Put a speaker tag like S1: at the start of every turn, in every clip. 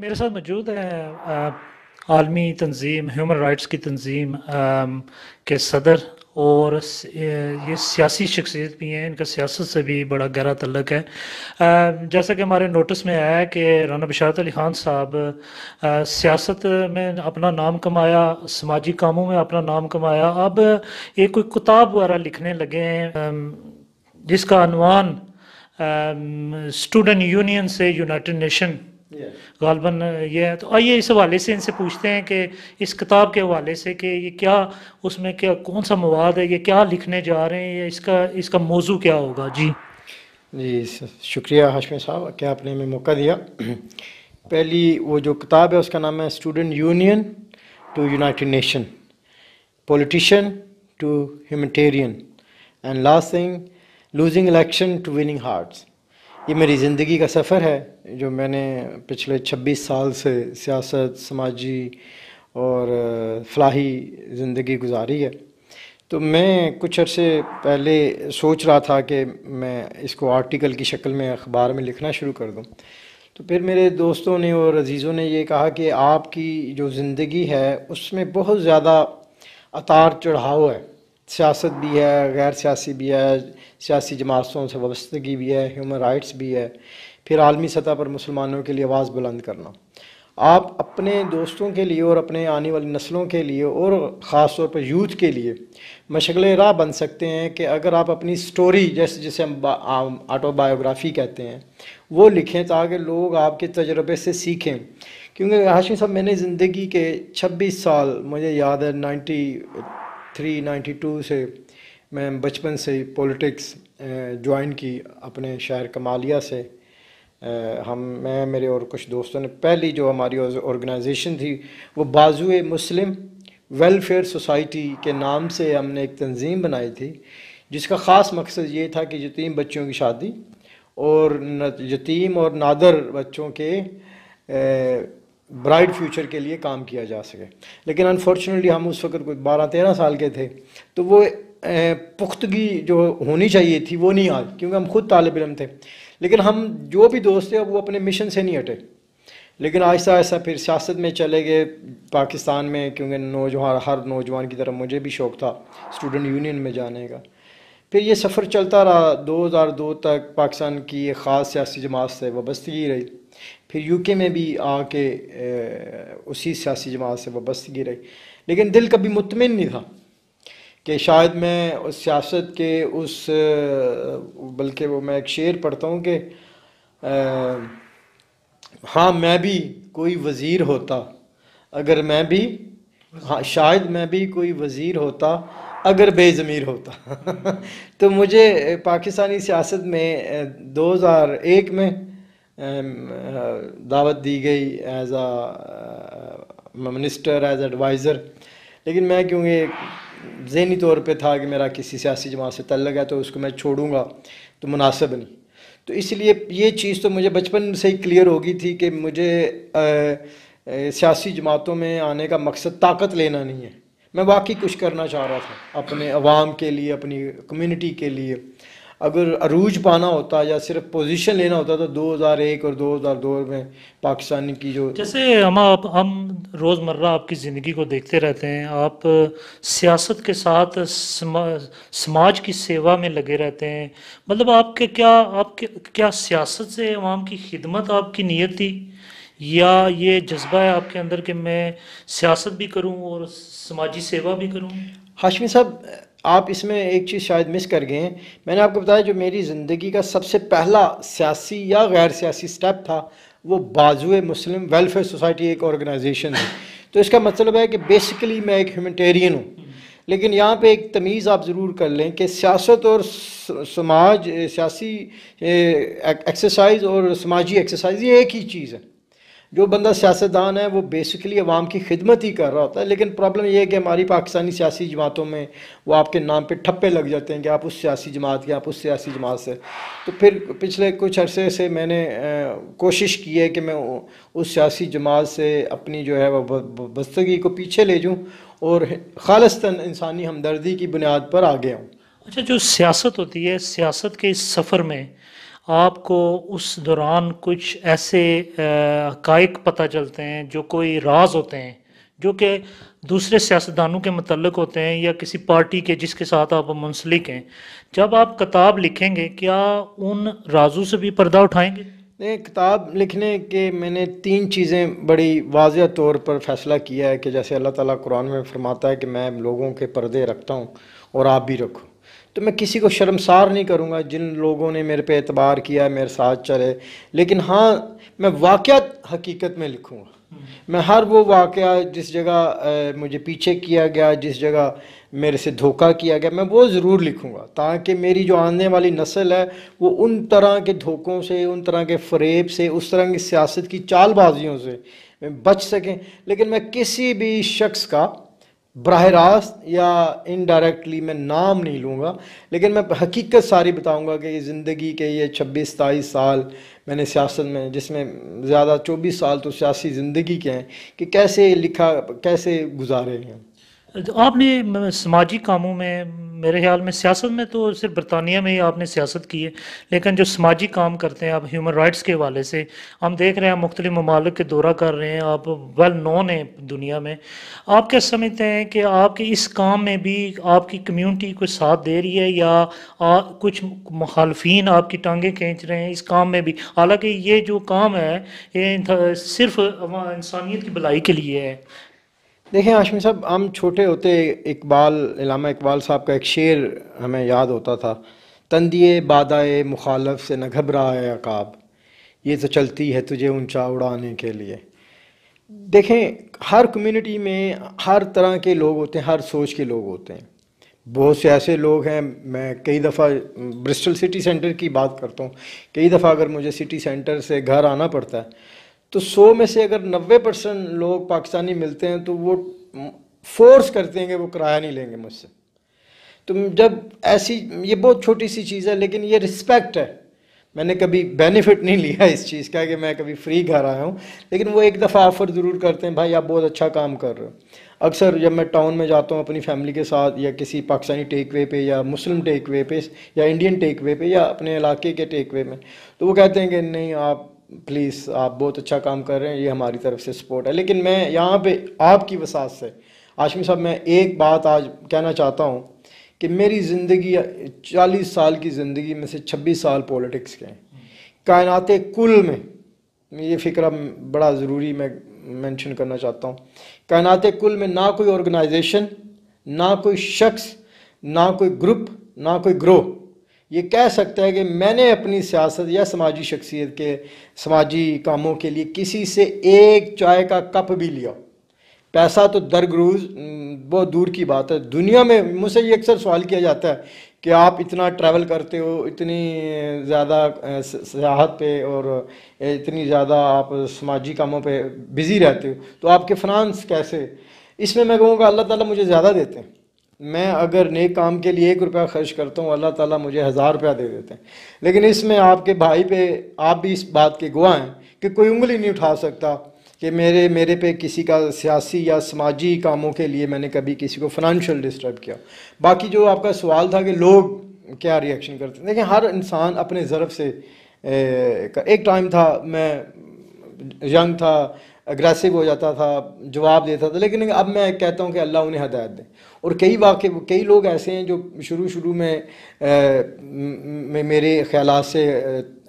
S1: मेरे साथ मौजूद है आलमी तंजीम ह्यूमन राइट्स की तंजीम के सदर और ये सियासी शख्सियत भी हैं इनका सियासत से भी बड़ा गहरा तल्लक है जैसा कि हमारे नोटिस में आया कि राना बशारत अली ख़ान साहब सियासत में अपना नाम कमाया समाजी कामों में अपना नाम कमाया अब ये कोई किताब वगैरह लिखने लगे हैं जिसका अनवान स्टूडेंट यूनियन से यूनाइटेड नेशन गालबन ये है तो आइए इस हवाले से इनसे पूछते हैं कि इस किताब के हवाले से कि ये क्या उसमें क्या कौन सा मवाद है ये क्या लिखने जा रहे हैं या इसका इसका मौजू क्या होगा जी
S2: जी शुक्रिया हाशमी साहब क्या आपने हमें मौका दिया पहली वो जो किताब है उसका नाम है student union to United Nation politician to humanitarian and last thing losing election to winning hearts ये मेरी ज़िंदगी का सफ़र है जो मैंने पिछले 26 साल से सियासत समाजी और फलाही ज़िंदगी गुजारी है तो मैं कुछ अरसे पहले सोच रहा था कि मैं इसको आर्टिकल की शक्ल में अखबार में लिखना शुरू कर दूं तो फिर मेरे दोस्तों ने और अजीज़ों ने ये कहा कि आपकी जो ज़िंदगी है उसमें बहुत ज़्यादा अतार चढ़ाव है सियासत भी है गैर सियासी भी है सियासी जमातों से वाबस्तगी भी है ह्यूमन राइट्स भी है फिर आलमी सतह पर मुसलमानों के लिए आवाज़ बुलंद करना आप अपने दोस्तों के लिए और अपने आने वाली नस्लों के लिए और ख़ास तौर पर यूथ के लिए मशगल राह बन सकते हैं कि अगर आप अपनी स्टोरी जैसे जैसे हम ऑटोबायोग्राफी कहते हैं वो लिखें ताकि लोग आपके तजर्बे से सीखें क्योंकि हाशिम साहब मैंने ज़िंदगी के 26 साल मुझे याद है नाइन्टी थ्री नाइन्टी टू से मैं बचपन से पॉलिटिक्स ज्वाइन की अपने शहर कमालिया से हम मैं मेरे और कुछ दोस्तों ने पहली जो हमारी ऑर्गेनाइजेशन थी वो बाजु मुस्लिम वेलफेयर सोसाइटी के नाम से हमने एक तंजीम बनाई थी जिसका ख़ास मकसद ये था कि यतीम बच्चों की शादी और यतीम और नादर बच्चों के ब्राइट फ्यूचर के लिए काम किया जा सके लेकिन अनफॉर्चुनेटली हम उस वक्त कोई बारह तेरह साल के थे तो वो पुख्तगी जो होनी चाहिए थी वो नहीं आज क्योंकि हम खुद तालब इलम थे लेकिन हम जो भी दोस्त थे वो अपने मिशन से नहीं हटे लेकिन आहिस्ता आहिस्ता फिर सियासत में चले गए पाकिस्तान में क्योंकि नौजवान हर नौजवान की तरफ मुझे भी शौक़ था स्टूडेंट यूनियन में जाने का फिर ये सफ़र चलता रहा 2002 तक पाकिस्तान की एक ख़ास सियासी जमात से वाबस्तगी रही फिर यूके में भी आके उसी सियासी जमात से वाबस्तगी रही लेकिन दिल कभी मुतमिन नहीं था कि शायद मैं उस सियासत के उस बल्कि वो मैं एक शेर पढ़ता हूँ कि हाँ मैं भी कोई वज़ीर होता अगर मैं भी हाँ शायद मैं भी कोई वज़ीर होता अगर बेज़मीर होता तो मुझे पाकिस्तानी सियासत में 2001 में Um, uh, दावत दी गई as a minister as adviser लेकिन मैं क्योंकि जहनी तौर पे था कि मेरा किसी सियासी जमात से तल्लक है तो उसको मैं छोड़ूंगा तो मुनासिब नहीं तो इसलिए ये चीज़ तो मुझे बचपन से ही क्लियर होगी थी कि मुझे uh, uh, सियासी जमातों में आने का मकसद ताकत लेना नहीं है मैं वाकई कुछ करना चाह रहा था अपने आवाम के लिए अपनी कम्युनिटी के लिए अगर अरूज पाना होता या सिर्फ पोजीशन लेना होता तो 2001 और 2002 में पाकिस्तान की जो जैसे
S1: हम आप हम रोज़मर्रा आपकी ज़िंदगी को देखते रहते हैं आप सियासत के साथ समा, समाज की सेवा में लगे रहते हैं मतलब आपके क्या आपके क्या सियासत से आवाम की खिदमत आपकी नीयत थी या ये जज्बा है आपके अंदर कि मैं सियासत भी करूँ और समाजी सेवा भी करूँ हाशमी साहब आप इसमें एक चीज़ शायद मिस कर
S2: गए हैं मैंने आपको बताया जो मेरी ज़िंदगी का सबसे पहला सियासी या गैर सियासी स्टेप था वो बाजु मुस्लिम वेलफेयर सोसाइटी एक ऑर्गेनाइजेशन है तो इसका मतलब है कि बेसिकली मैं एक ह्यूमटेरियन हूँ लेकिन यहाँ पे एक तमीज़ आप ज़रूर कर लें कि सियासत और समाज सियासी एक्सरसाइज और समाजी एक्सरसाइज ये एक ही चीज़ है जो बंदा सियासतदान है वो बेसिकली आवाम की खिदमत ही कर रहा होता है लेकिन प्रॉब्लम यह है कि हमारी पाकिस्तानी सियासी जमातों में वो आपके नाम पे ठप्पे लग जाते हैं कि आप उस सियासी जमात के आप उस सियासी जमात से तो फिर पिछले कुछ अरसे से मैंने कोशिश की है कि मैं उस सियासी जमात से अपनी जो है वह बस्तगी को पीछे
S1: ले जाऊँ और खालसता इंसानी हमदर्दी की बुनियाद पर आगे आऊँ अच्छा जो सियासत होती है सियासत के इस सफ़र में आपको उस दौरान कुछ ऐसे हक पता चलते हैं जो कोई राज होते हैं जो कि दूसरे सियासतदानों के मतलब होते हैं या किसी पार्टी के जिसके साथ आप मुंसलिक हैं जब आप किताब लिखेंगे क्या उन राजों से भी पर्दा उठाएंगे
S2: नहीं किताब लिखने के मैंने तीन चीज़ें बड़ी वाज तौर पर फ़ैसला किया है कि जैसे अल्लाह ताला कुरान में फरमाता है कि मैं लोगों के पर्दे रखता हूँ और आप भी रखो तो मैं किसी को शर्मसार नहीं करूँगा जिन लोगों ने मेरे पे एतबार किया मेरे साथ चले लेकिन हाँ मैं वाक़ हकीकत में लिखूँगा हम्म। मैं हर वो वाक़ जिस जगह मुझे पीछे किया गया जिस जगह मेरे से धोखा किया गया मैं वो ज़रूर लिखूँगा ताकि मेरी जो आने वाली नस्ल है वो उन तरह के धोखों से उन तरह के फरेब से उस तरह की सियासत की चालबाजियों से बच सकें लेकिन मैं किसी भी शख्स का बरह रास्त या इनडायरेक्टली मैं नाम नहीं लूँगा लेकिन मैं हकीकत सारी बताऊँगा कि ज़िंदगी के ये छब्बीस सताईस साल मैंने सियासत में जिसमें ज़्यादा चौबीस साल तो सियासी ज़िंदगी के हैं कि कैसे लिखा कैसे गुजारे हैं
S1: आपने समाजी कामों में मेरे ख्याल में सियासत में तो सिर्फ बरतानिया में ही आपने सियासत की है लेकिन जो समाजी काम करते हैं आप ह्यूमन राइट्स के हवाले से हम देख रहे हैं मुख्तलि ममालिक के दौरा कर रहे हैं आप वेल नोन हैं दुनिया में आप क्या समझते हैं कि आपके इस काम में भी आपकी कम्यूनिटी को साथ दे रही है या आ, कुछ मुखालफी आपकी टांगें खींच रहे हैं इस काम में भी हालाँकि ये जो काम है ये सिर्फ इंसानियत की भलाई के लिए है देखें
S2: आशमी साहब हम छोटे होते इकबाल इलामा इकबाल साहब का एक शेर हमें याद होता था तंदिए बादाए मुखालफ से न घबरा है अकाब ये तो चलती है तुझे ऊंचा उड़ाने के लिए देखें हर कम्युनिटी में हर तरह के लोग होते हैं हर सोच के लोग होते हैं बहुत से ऐसे लोग हैं मैं कई दफ़ा ब्रिस्टल सिटी सेंटर की बात करता हूँ कई दफ़ा अगर मुझे सिटी सेंटर से घर आना पड़ता है तो 100 में से अगर 90 परसेंट लोग पाकिस्तानी मिलते हैं तो वो फोर्स करते हैं कि वो किराया नहीं लेंगे मुझसे तो जब ऐसी ये बहुत छोटी सी चीज़ है लेकिन ये रिस्पेक्ट है मैंने कभी बेनिफिट नहीं लिया इस चीज़ का कि मैं कभी फ्री घर आया हूँ लेकिन वो एक दफ़ा ऑफ़र ज़रूर करते हैं भाई आप बहुत अच्छा काम कर रहे हो अक्सर जब मैं टाउन में जाता हूँ अपनी फैमिली के साथ या किसी पाकिस्तानी टेक वे पे या मुस्लिम टेक वे पे या इंडियन टेक वे पे या अपने इलाके के टेक वे में तो वो कहते हैं कि नहीं आप प्लीज़ आप बहुत अच्छा काम कर रहे हैं ये हमारी तरफ से सपोर्ट है लेकिन मैं यहाँ पे आपकी वसात से आशमी साहब मैं एक बात आज कहना चाहता हूँ कि मेरी ज़िंदगी चालीस साल की ज़िंदगी में से छब्बीस साल पॉलिटिक्स के हैं कायनात कुल में ये फ़िक्र बड़ा ज़रूरी मैं मेंशन करना चाहता हूँ कायनाते कुल में ना कोई ऑर्गेनाइजेशन ना कोई शख्स ना कोई ग्रुप ना कोई ग्रोह ये कह सकता है कि मैंने अपनी सियासत या समाजी शख्सियत के समाजी कामों के लिए किसी से एक चाय का कप भी लिया पैसा तो दरगरूज बहुत दूर की बात है दुनिया में मुझसे ये अक्सर सवाल किया जाता है कि आप इतना ट्रैवल करते हो इतनी ज़्यादा सियाहत पे और इतनी ज़्यादा आप समाजी कामों पे बिज़ी रहते हो तो आपके फ्रांस कैसे इसमें मैं कहूँगा अल्लाह ताला मुझे ज़्यादा देते हैं मैं अगर नेक काम के लिए एक रुपया खर्च करता हूँ अल्लाह ताला मुझे हज़ार रुपया दे देते हैं लेकिन इसमें आपके भाई पे आप भी इस बात के गुआ हैं कि कोई उंगली नहीं उठा सकता कि मेरे मेरे पे किसी का सियासी या समाजी कामों के लिए मैंने कभी किसी को फिनंशियल डिस्टर्ब किया बाकी जो आपका सवाल था कि लोग क्या रिएक्शन करते हैं देखिए हर इंसान अपने ज़रफ़ से एक टाइम था मैं यंग था अग्रेसिव हो जाता था जवाब देता था लेकिन अब मैं कहता हूँ कि अल्लाह उन्हें हदायत दें और कई वाक़ कई लोग ऐसे हैं जो शुरू शुरू में में मेरे ख्याल से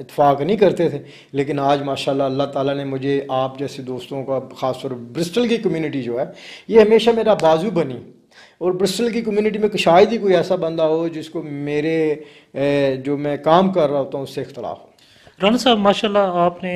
S2: इतफाक़ नहीं करते थे लेकिन आज माशाल्लाह अल्लाह ताला ने मुझे आप जैसे दोस्तों का ख़ास तौर ब्रिस्टल की कम्युनिटी जो है ये हमेशा मेरा बाजू बनी और ब्रिस्टल की कम्युनिटी में शायद ही कोई ऐसा बंदा हो जिसको मेरे जो मैं काम कर रहा होता हूँ उससे इख्तलाफ
S1: हो राना साहब माशा आपने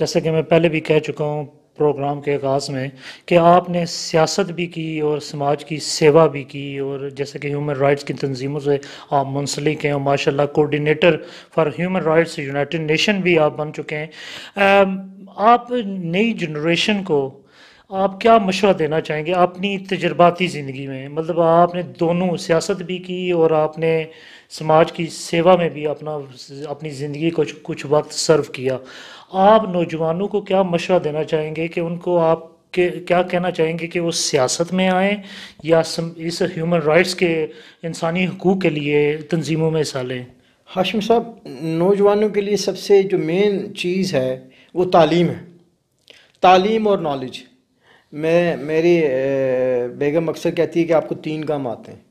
S1: जैसे कि मैं पहले भी कह चुका हूँ प्रोग्राम के आगाज़ में कि आपने सियासत भी की और समाज की सेवा भी की और जैसे कि ह्यूमन राइट्स की तंजीमों से आप मुंसलिक हैं और माशाल्लाह coordinator for human rights United Nation भी आप बन चुके हैं आप नई जनरेशन को आप क्या मशवरा देना चाहेंगे अपनी तजर्बाती ज़िंदगी में मतलब आपने दोनों सियासत भी की और आपने समाज की सेवा में भी अपना अपनी ज़िंदगी को कुछ वक्त सर्व किया आप नौजवानों को क्या मशवरा देना चाहेंगे कि उनको आप के क्या कहना चाहेंगे कि वो सियासत में आएँ या सम, इस ह्यूमन राइट्स के इंसानी हकूक़ के लिए तंजीमों में हिस्सा लें
S2: हाशिम साहब नौजवानों के लिए सबसे जो मेन चीज़ है वो तालीम है तालीम और नॉलेज मैं मेरी बेगम अक्सर कहती है कि आपको तीन काम आते हैं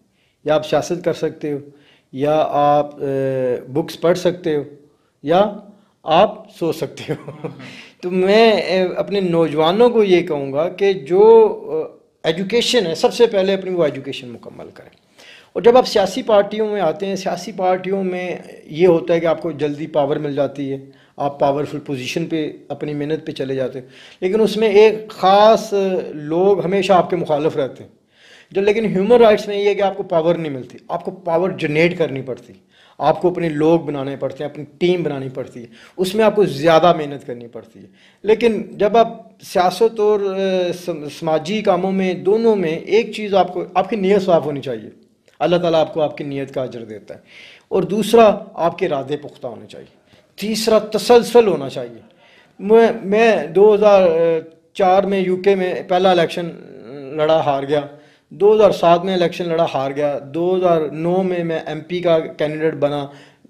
S2: या आप सियासत कर सकते हो या आप बुक्स पढ़ सकते हो या आप सो सकते हो तो मैं अपने नौजवानों को ये कहूँगा कि जो एजुकेशन है सबसे पहले अपनी वो एजुकेशन मुकम्मल करें और जब आप सियासी पार्टियों में आते हैं सियासी पार्टियों में ये होता है कि आपको जल्दी पावर मिल जाती है आप पावरफुल पोजीशन पे अपनी मेहनत पे चले जाते हैं लेकिन उसमें एक ख़ास लोग हमेशा आपके मुखालफ रहते हैं जो लेकिन ह्यूमन राइट्स में ये है कि आपको पावर नहीं मिलती आपको पावर जनरेट करनी पड़ती आपको अपने लोग बनाने पड़ते हैं अपनी टीम बनानी पड़ती है उसमें आपको ज़्यादा मेहनत करनी पड़ती है लेकिन जब आप सियासत और समाजी कामों में दोनों में एक चीज़ आपको आपकी नीयत साफ़ होनी चाहिए अल्लाह ताला आपको आपकी नीयत का अजर देता है और दूसरा आपके इरादे पुख्ता होने चाहिए तीसरा तसलसल होना चाहिए मैं मैं चार में यूके में पहला इलेक्शन लड़ा हार गया 2007 में इलेक्शन लड़ा हार गया 2009 में मैं एमपी का कैंडिडेट बना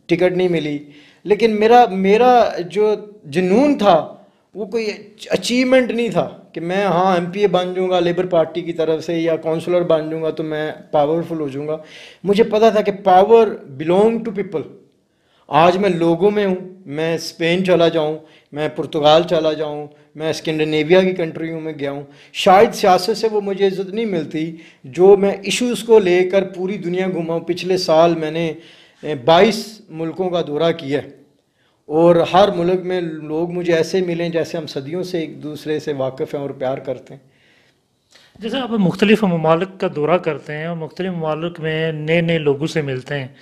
S2: टिकट नहीं मिली लेकिन मेरा मेरा जो जुनून था वो कोई अचीवमेंट नहीं था कि मैं हाँ एम पी बन जाऊँगा लेबर पार्टी की तरफ से या काउंसलर बन जाऊँगा तो मैं पावरफुल हो जाऊँगा मुझे पता था कि पावर बिलोंग टू पीपल आज मैं लोगों में हूँ मैं स्पेन चला जाऊँ मैं पुर्तगाल चला जाऊँ मैं स्कैंडिनेविया की कंट्रियों में गया हूँ शायद सियासत से वो मुझे इज़्ज़त नहीं मिलती जो मैं इश्यूज़ को लेकर पूरी दुनिया घुमाऊँ पिछले साल मैंने बाईस मुल्कों का दौरा किया और हर मुल्क में लोग मुझे ऐसे मिले जैसे हम सदियों से एक दूसरे से वाकफ हैं और प्यार करते हैं
S1: जैसे आप मुख्तलिफ ममालिक का दौरा करते हैं और मुख्तलिफ ममालक में नए नए लोगों से मिलते हैं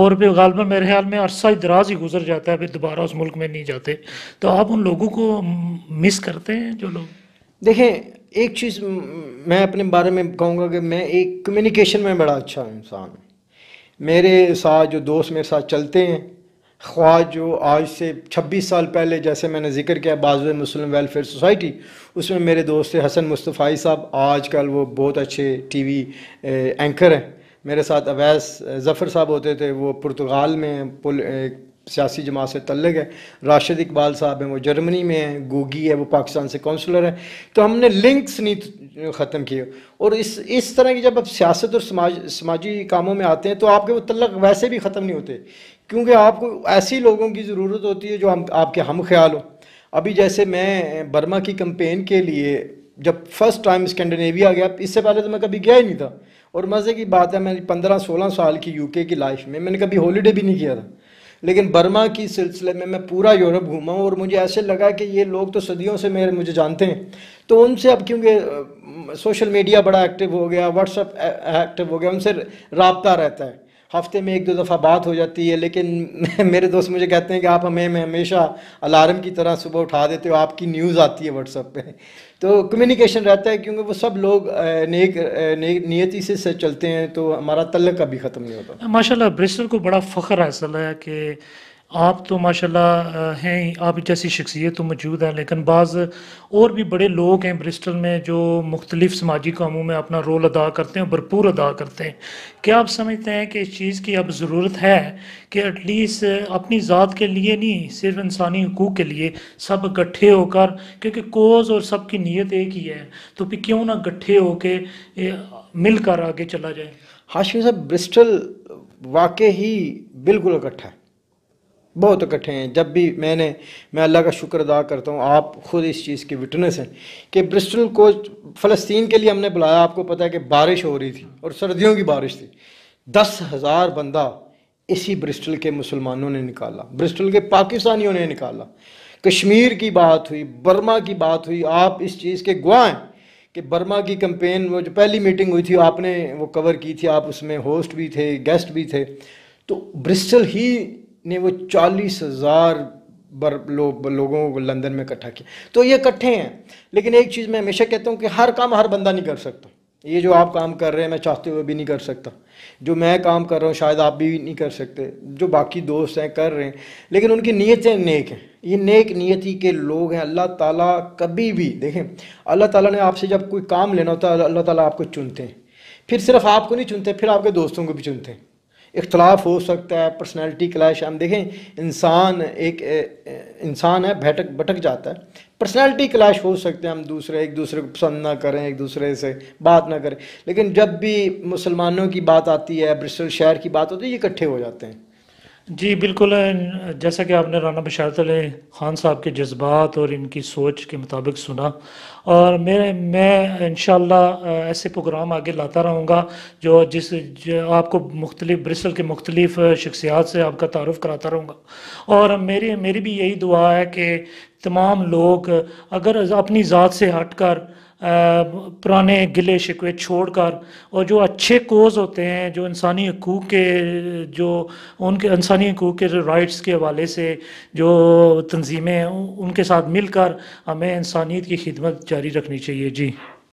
S1: और फिर गालबा मेरे ख्याल में अरसा दराज ही गुजर जाता है फिर दोबारा उस मुल्क में नहीं जाते तो आप उन लोगों को मिस करते हैं जो लोग देखें एक चीज़
S2: मैं अपने बारे में कहूँगा कि मैं एक कम्युनिकेशन में बड़ा अच्छा इंसान मेरे साथ जो दोस्त मेरे साथ चलते हैं ख्वाह जो आज से 26 साल पहले जैसे मैंने जिक्र किया बाजु मुस्लिम वेलफेयर सोसाइटी उसमें मेरे दोस्त हसन मुस्तफ़ाई साहब आजकल वो बहुत अच्छे टीवी एंकर हैं मेरे साथ अवैस ज़फ़र साहब होते थे वो पुर्तगाल में पुल, सियासी जमात से तल्लक है राशिद इकबाल साहब हैं वो जर्मनी में हैं गोगी है वो पाकिस्तान से काउंसलर है तो हमने लिंक्स नहीं ख़त्म किए और इस इस तरह की जब आप सियासत और समाज समाजी कामों में आते हैं तो आपके वो तल्लक वैसे भी ख़त्म नहीं होते क्योंकि आपको ऐसी लोगों की ज़रूरत होती है जो हम आपके हम ख्याल हों अभी जैसे मैं बर्मा की कंपेन के लिए जब फर्स्ट टाइम स्कैंडनेविया गया इससे पहले तो मैं कभी गया ही नहीं था और मज़े की बात है मैंने पंद्रह सोलह साल की यूके की लाइफ में मैंने कभी हॉलीडे भी नहीं किया था लेकिन बर्मा की सिलसिले में मैं पूरा यूरोप घूमा और मुझे ऐसे लगा कि ये लोग तो सदियों से मेरे मुझे जानते हैं तो उनसे अब क्योंकि सोशल मीडिया बड़ा एक्टिव हो गया व्हाट्सअप एक्टिव हो गया उनसे रबता रहता है हफ्ते में एक दो दफ़ा बात हो जाती है लेकिन मेरे दोस्त मुझे कहते हैं कि आप हमें हमेशा अलार्म की तरह सुबह उठा देते हो आपकी न्यूज़ आती है व्हाट्सअप पे तो कम्युनिकेशन रहता है क्योंकि वो सब लोग नेक नेक नियति से चलते हैं तो हमारा तल्लक भी ख़त्म नहीं होता
S1: माशाल्लाह ब्रिस्टल को बड़ा फ़ख्र हासिल है कि आप तो माशाल्लाह हैं आप जैसी शख्सियत तो मौजूद हैं लेकिन बाज़ और भी बड़े लोग हैं ब्रिस्टल में जो मुख्तलिफ समाजी कामों में अपना रोल अदा करते हैं भरपूर अदा करते हैं क्या आप समझते हैं कि इस चीज़ की अब ज़रूरत है कि एटलीस्ट अपनी ज़ात के लिए नहीं सिर्फ इंसानी हकूक़ के लिए सब इकट्ठे होकर क्योंकि कोज और सब की नीयत एक ही है तो फिर क्यों ना इकट्ठे होकर मिलकर आगे चला जाए हाशिम साहब ब्रिस्टल वाकई
S2: ही बिल्कुल इकट्ठा है बहुत इकट्ठे हैं जब भी मैंने मैं अल्लाह का शुक्र अदा करता हूँ आप ख़ुद इस चीज़ के विटनेस हैं कि ब्रिस्टल को फ़लस्तीन के लिए हमने बुलाया आपको पता है कि बारिश हो रही थी और सर्दियों की बारिश थी दस हज़ार बंदा इसी ब्रिस्टल के मुसलमानों ने निकाला ब्रिस्टल के पाकिस्तानियों ने निकाला कश्मीर की बात हुई बर्मा की बात हुई आप इस चीज़ के गुआ हैं कि बर्मा की कंपेन वो जो पहली मीटिंग हुई थी आपने वो कवर की थी आप उसमें होस्ट भी थे गेस्ट भी थे तो ब्रिस्टल ही ने वो चालीस हज़ार बर लोग लोगों को लंदन में इकट्ठा किया तो ये इकट्ठे हैं लेकिन एक चीज़ मैं हमेशा कहता हूँ कि हर काम हर बंदा नहीं कर सकता ये जो आप काम कर रहे हैं मैं चाहते हुए भी नहीं कर सकता जो मैं काम कर रहा हूँ शायद आप भी नहीं कर सकते जो बाकी दोस्त हैं कर रहे हैं लेकिन उनकी नीयतें नेक हैं ये नेक नीयति के लोग हैं अल्लाह ताला कभी भी देखें अल्लाह ताला ने आपसे जब कोई काम लेना होता है अल्लाह ताला आपको चुनते हैं फिर सिर्फ आपको नहीं चुनते फिर आपके दोस्तों को भी चुनते हैं इख्तलाफ हो सकता है पर्सनैलिटी क्लैश हम देखें इंसान एक इंसान है भटक भटक जाता है पर्सनैलिटी क्लैश हो सकते हैं हम दूसरे एक दूसरे को पसंद ना करें एक दूसरे से बात ना करें लेकिन जब भी मुसलमानों की बात आती है ब्रिस्टल शहर की बात होती है ये इकट्ठे
S1: हो जाते हैं जी बिल्कुल जैसा कि आपने राना बशारत ख़ान साहब के जज्बात और इनकी सोच के मुताबिक सुना और मेरे मैं इन ऐसे प्रोग्राम आगे लाता रहूँगा जो जिस जो आपको मुख्तलिफ ब्रिसल के मुख्तलिफ शख्सियात से आपका तारफ़ कराता रहूँगा और मेरी मेरी भी यही दुआ है कि तमाम लोग अगर अपनी ज़ात से हट कर पुराने गिले शिकवे छोड़ कर और जो अच्छे कोज होते हैं जो इंसानी हकूक़ के जो उनके इंसानी हकूक़ के राइट्स के हवाले से जो तंजीमें उनके साथ मिलकर हमें इंसानियत की खिदमत जारी रखनी चाहिए जी